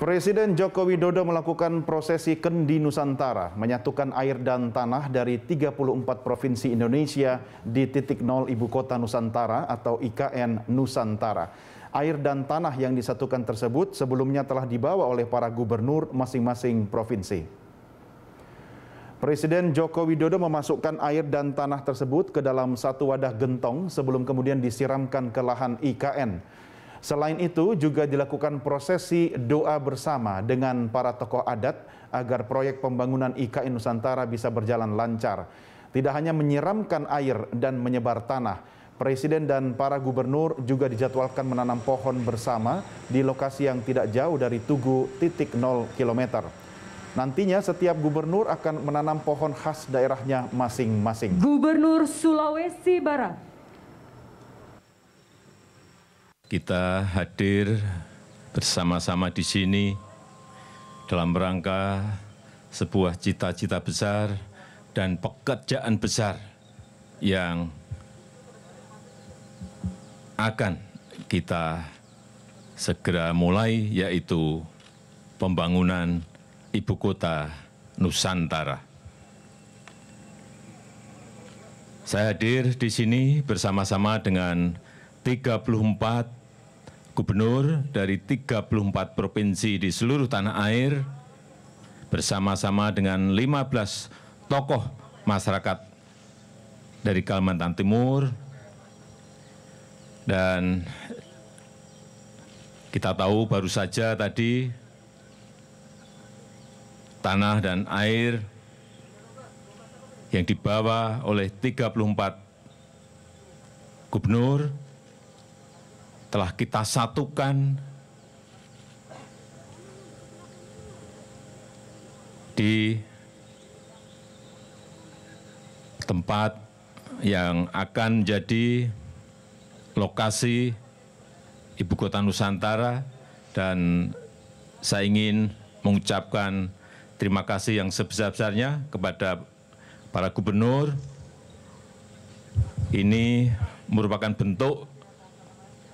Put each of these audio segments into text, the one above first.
Presiden Joko Widodo melakukan prosesi Kendi Nusantara, menyatukan air dan tanah dari 34 provinsi Indonesia di titik nol ibu kota Nusantara atau IKN Nusantara. Air dan tanah yang disatukan tersebut sebelumnya telah dibawa oleh para gubernur masing-masing provinsi. Presiden Joko Widodo memasukkan air dan tanah tersebut ke dalam satu wadah gentong sebelum kemudian disiramkan ke lahan IKN. Selain itu juga dilakukan prosesi doa bersama dengan para tokoh adat agar proyek pembangunan IKN Nusantara bisa berjalan lancar. Tidak hanya menyiramkan air dan menyebar tanah, Presiden dan para gubernur juga dijadwalkan menanam pohon bersama di lokasi yang tidak jauh dari Tugu titik 0 km. Nantinya setiap gubernur akan menanam pohon khas daerahnya masing-masing. Gubernur Sulawesi Barat kita hadir bersama-sama di sini dalam rangka sebuah cita-cita besar dan pekerjaan besar yang akan kita segera mulai yaitu pembangunan ibu kota Nusantara. Saya hadir di sini bersama-sama dengan 34 gubernur dari 34 provinsi di seluruh tanah air bersama-sama dengan 15 tokoh masyarakat dari Kalimantan Timur dan kita tahu baru saja tadi tanah dan air yang dibawa oleh 34 gubernur telah kita satukan di tempat yang akan jadi lokasi ibu kota Nusantara dan saya ingin mengucapkan terima kasih yang sebesar-besarnya kepada para gubernur. Ini merupakan bentuk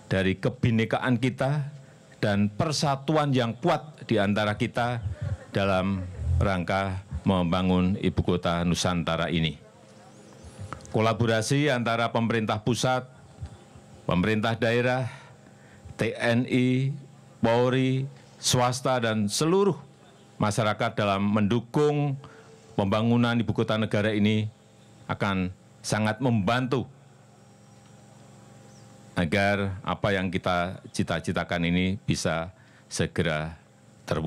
dari kebinekaan kita dan persatuan yang kuat di antara kita dalam rangka membangun ibu kota Nusantara ini. Kolaborasi antara pemerintah pusat, pemerintah daerah, TNI, Polri, swasta, dan seluruh masyarakat dalam mendukung pembangunan ibu kota negara ini akan sangat membantu agar apa yang kita cita citakan ini bisa segera terwujud